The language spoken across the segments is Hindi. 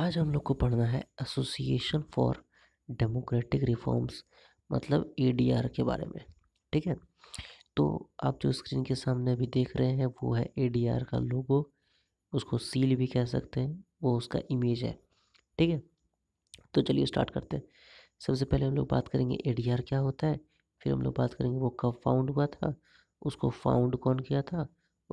आज हम लोग को पढ़ना है एसोसिएशन फॉर डेमोक्रेटिक रिफॉर्म्स मतलब ए e के बारे में ठीक है तो आप जो स्क्रीन के सामने अभी देख रहे हैं वो है ए e का लोगो उसको सील भी कह सकते हैं वो उसका इमेज है ठीक है तो चलिए स्टार्ट करते हैं सबसे पहले हम लोग बात करेंगे ए e क्या होता है फिर हम लोग बात करेंगे वो कब फाउंड हुआ था उसको फाउंड कौन किया था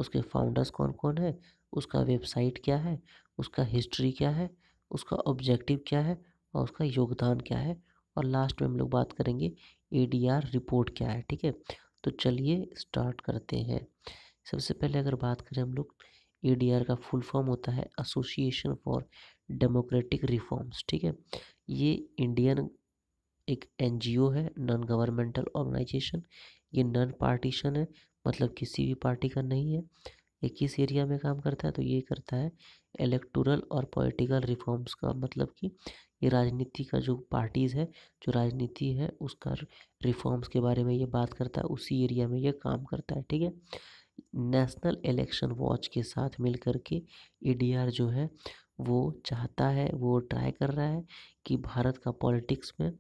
उसके फाउंडर्स कौन कौन है उसका वेबसाइट क्या है उसका हिस्ट्री क्या है उसका ऑब्जेक्टिव क्या है और उसका योगदान क्या है और लास्ट में हम लोग बात करेंगे ए रिपोर्ट क्या है ठीक है तो चलिए स्टार्ट करते हैं सबसे पहले अगर बात करें हम लोग ए का फुल फॉर्म होता है एसोसिएशन फॉर डेमोक्रेटिक रिफॉर्म्स ठीक है ये इंडियन एक एन है नॉन गवर्नमेंटल ऑर्गेनाइजेशन ये नॉन पार्टीशन है मतलब किसी भी पार्टी का नहीं है ये किस एरिया में काम करता है तो ये करता है इलेक्टोरल और पॉलिटिकल रिफॉर्म्स का मतलब कि ये राजनीति का जो पार्टीज़ है जो राजनीति है उसका रिफॉर्म्स के बारे में ये बात करता है उसी एरिया में ये काम करता है ठीक है नेशनल इलेक्शन वॉच के साथ मिल के ई जो है वो चाहता है वो ट्राई कर रहा है कि भारत का पॉलिटिक्स में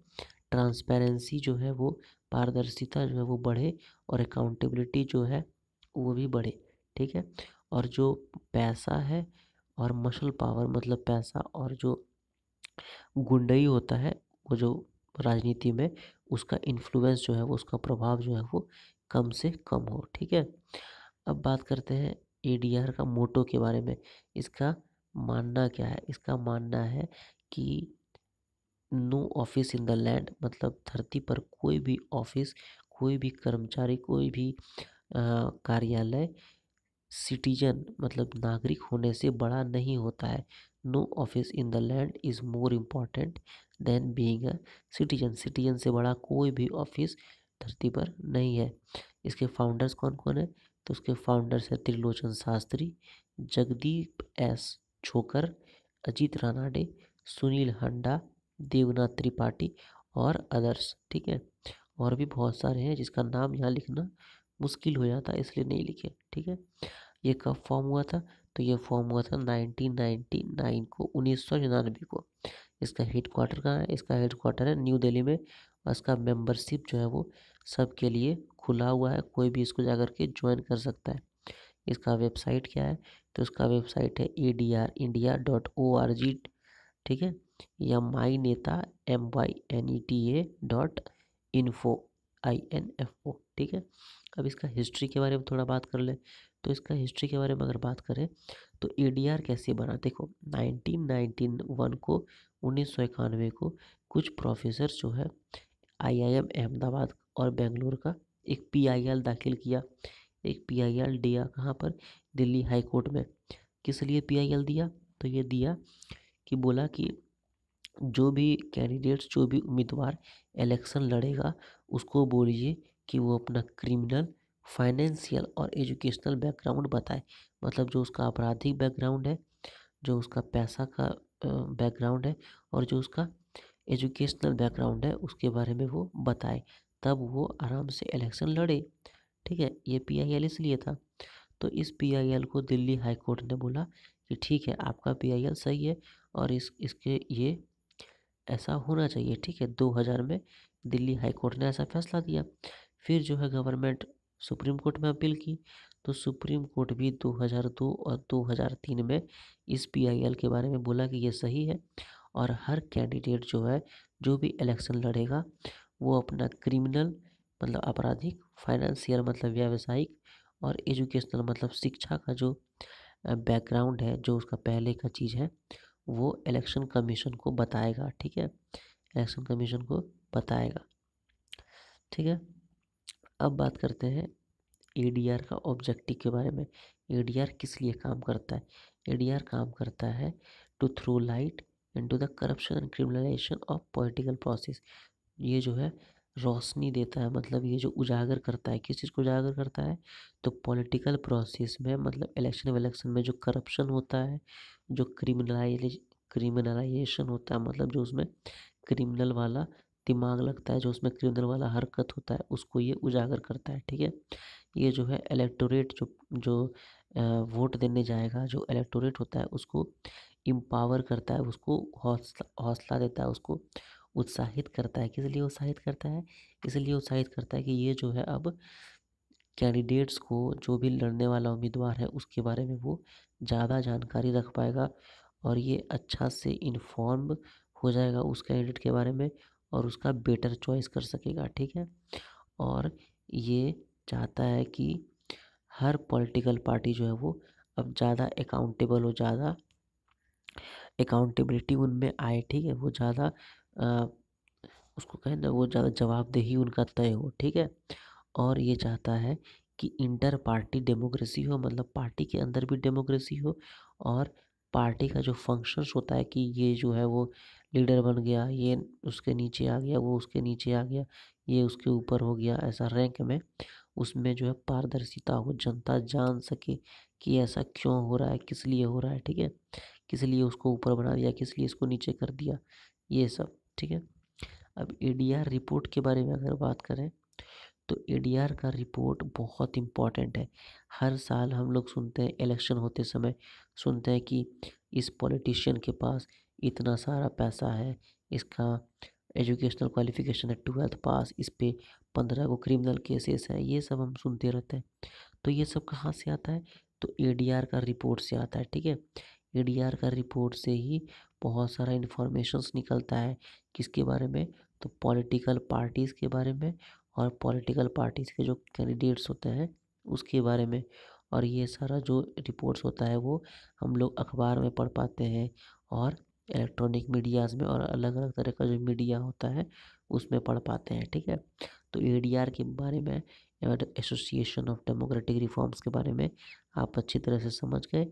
ट्रांसपेरेंसी जो है वो पारदर्शिता जो है वो बढ़े और अकाउंटेबिलिटी जो है वो भी बढ़े ठीक है और जो पैसा है और मसल पावर मतलब पैसा और जो गुंडई होता है वो जो राजनीति में उसका इन्फ्लुएंस जो है वो उसका प्रभाव जो है वो कम से कम हो ठीक है अब बात करते हैं आर का मोटो के बारे में इसका मानना क्या है इसका मानना है कि no office in the land मतलब धरती पर कोई भी ऑफिस कोई भी कर्मचारी कोई भी कार्यालय सिटीजन मतलब नागरिक होने से बड़ा नहीं होता है no office in the land is more important than being a citizen citizen से बड़ा कोई भी ऑफिस धरती पर नहीं है इसके फाउंडर्स कौन कौन है तो उसके फाउंडर्स है त्रिलोचन शास्त्री जगदीप एस छोकर अजीत रानाडे सुनील हंडा देवनाथ त्रिपाठी और अदर्स ठीक है और भी बहुत सारे हैं जिसका नाम यहाँ लिखना मुश्किल हो जाता है इसलिए नहीं लिखे ठीक है ये कब फॉर्म हुआ था तो ये फॉर्म हुआ था 1999 को उन्नीस को इसका हेड क्वार्टर कहाँ है इसका हेड क्वार्टर है न्यू दिल्ली में और इसका मेंबरशिप जो है वो सब के लिए खुला हुआ है कोई भी इसको जा के ज्वाइन कर सकता है इसका वेबसाइट क्या है तो इसका वेबसाइट है A D R India dot O R G ठीक है या my neta M Y N E T A dot info I N F O ठीक है अब इसका हिस्ट्री के बारे में थोड़ा बात कर ले तो इसका हिस्ट्री के बारे में अगर बात करें तो ए डी आर कैसे बना देखो नाइनटीन नाइनटीन वन को उन्नीस सौ इक्यानवे को कुछ प्रोफेसर जो है आई आई एम अहमदाबाद और बेंगलोर का एक पी आई एल दाखिल किया एक पी आई एल दिया कहाँ पर दिल्ली हाई कोर्ट में किस लिए पी आई एल दिया तो ये दिया कि बोला कि जो भी कैंडिडेट्स जो भी उम्मीदवार इलेक्शन लड़ेगा उसको बोलिए कि वो अपना क्रिमिनल फाइनेंशियल और एजुकेशनल बैकग्राउंड बताए मतलब जो उसका आपराधिक बैकग्राउंड है जो उसका पैसा का बैकग्राउंड है और जो उसका एजुकेशनल बैकग्राउंड है उसके बारे में वो बताए तब वो आराम से इलेक्शन लड़े ठीक है ये पी आई एल इसलिए था तो इस पी आई एल को दिल्ली हाई कोर्ट ने बोला कि ठीक है आपका पी आई एल सही है और इस इसके ये ऐसा होना चाहिए ठीक है दो हज़ार में दिल्ली हाई कोर्ट ने ऐसा फैसला दिया फिर जो है गवर्नमेंट सुप्रीम कोर्ट में अपील की तो सुप्रीम कोर्ट भी 2002 और 2003 में इस पीआईएल के बारे में बोला कि ये सही है और हर कैंडिडेट जो है जो भी इलेक्शन लड़ेगा वो अपना क्रिमिनल मतलब आपराधिक फाइनेंशियल मतलब व्यावसायिक और एजुकेशनल मतलब शिक्षा का जो बैकग्राउंड है जो उसका पहले का चीज़ है वो इलेक्शन कमीशन को बताएगा ठीक है इलेक्शन कमीशन को बताएगा ठीक है अब बात करते हैं ए का ऑब्जेक्टिव के बारे में ए किस लिए काम करता है ए काम करता है to through light into the corruption and criminalization of political process ये जो है रोशनी देता है मतलब ये जो उजागर करता है किस चीज़ को उजागर करता है तो पॉलिटिकल प्रोसेस में मतलब इलेक्शन वलेक्शन में जो करप्शन होता है जो क्रिमिनलाइज क्रिमिनलाइजेशन होता है मतलब जो उसमें क्रिमिनल वाला दिमाग लगता है जो उसमें क्रिमिनल वाला हरकत होता है उसको ये उजागर करता है ठीक है ये जो है इलेक्टोरेट जो जो वोट देने जाएगा जो इलेक्टोरेट होता है उसको इम्पावर करता है उसको हौसला हौसला देता है उसको उत्साहित करता है किस लिए उत्साहित करता है इसलिए उत्साहित करता है कि ये जो है अब कैंडिडेट्स को जो भी लड़ने वाला उम्मीदवार है उसके बारे में वो ज़्यादा जानकारी रख पाएगा और ये अच्छा से इन्फॉर्म हो जाएगा उस कैंडिडेट के बारे में और उसका बेटर चॉइस कर सकेगा ठीक है और ये चाहता है कि हर पॉलिटिकल पार्टी जो है वो अब ज़्यादा अकाउंटेबल हो ज़्यादा अकाउंटेबिलिटी उनमें आए ठीक है वो ज़्यादा उसको कहें ना वो ज़्यादा जवाबदेही उनका तय हो ठीक है और ये चाहता है कि इंटर पार्टी डेमोक्रेसी हो मतलब पार्टी के अंदर भी डेमोक्रेसी हो और पार्टी का जो फंक्शंस होता है कि ये जो है वो लीडर बन गया ये उसके नीचे आ गया वो उसके नीचे आ गया ये उसके ऊपर हो गया ऐसा रैंक में उसमें जो है पारदर्शिता हो जनता जान सके कि ऐसा क्यों हो रहा है किस लिए हो रहा है ठीक है किस लिए उसको ऊपर बना दिया किस लिए इसको नीचे कर दिया ये सब ठीक है अब ए रिपोर्ट के बारे में अगर बात करें तो ए का रिपोर्ट बहुत इम्पॉर्टेंट है हर साल हम लोग सुनते हैं इलेक्शन होते समय सुनते हैं कि इस पॉलिटिशियन के पास इतना सारा पैसा है इसका एजुकेशनल क्वालिफिकेशन है ट्वेल्थ पास इस पर पंद्रह को क्रिमिनल केसेस हैं ये सब हम सुनते रहते हैं तो ये सब कहाँ से आता है तो ए का रिपोर्ट से आता है ठीक है ए का रिपोर्ट से ही बहुत सारा इन्फॉर्मेशंस निकलता है किसके बारे में तो पॉलिटिकल पार्टीज़ के बारे में और पॉलिटिकल पार्टीज़ के जो कैंडिडेट्स होते हैं उसके बारे में और ये सारा जो रिपोर्ट्स होता है वो हम लोग अखबार में पढ़ पाते हैं और इलेक्ट्रॉनिक मीडियाज़ में और अलग अलग तरह का जो मीडिया होता है उसमें पढ़ पाते हैं ठीक है तो ए के बारे में एसोसिएशन ऑफ डेमोक्रेटिक रिफॉर्म्स के बारे में आप अच्छी तरह से समझ गए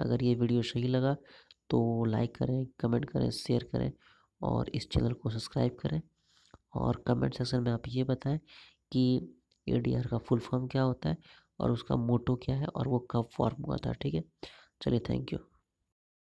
अगर ये वीडियो सही लगा तो लाइक करें कमेंट करें शेयर करें और इस चैनल को सब्सक्राइब करें और कमेंट सेक्शन में आप ये बताएं कि ए का फुल फॉर्म क्या होता है और उसका मोटो क्या है और वो कब फॉर्म हुआ था ठीक है चलिए थैंक यू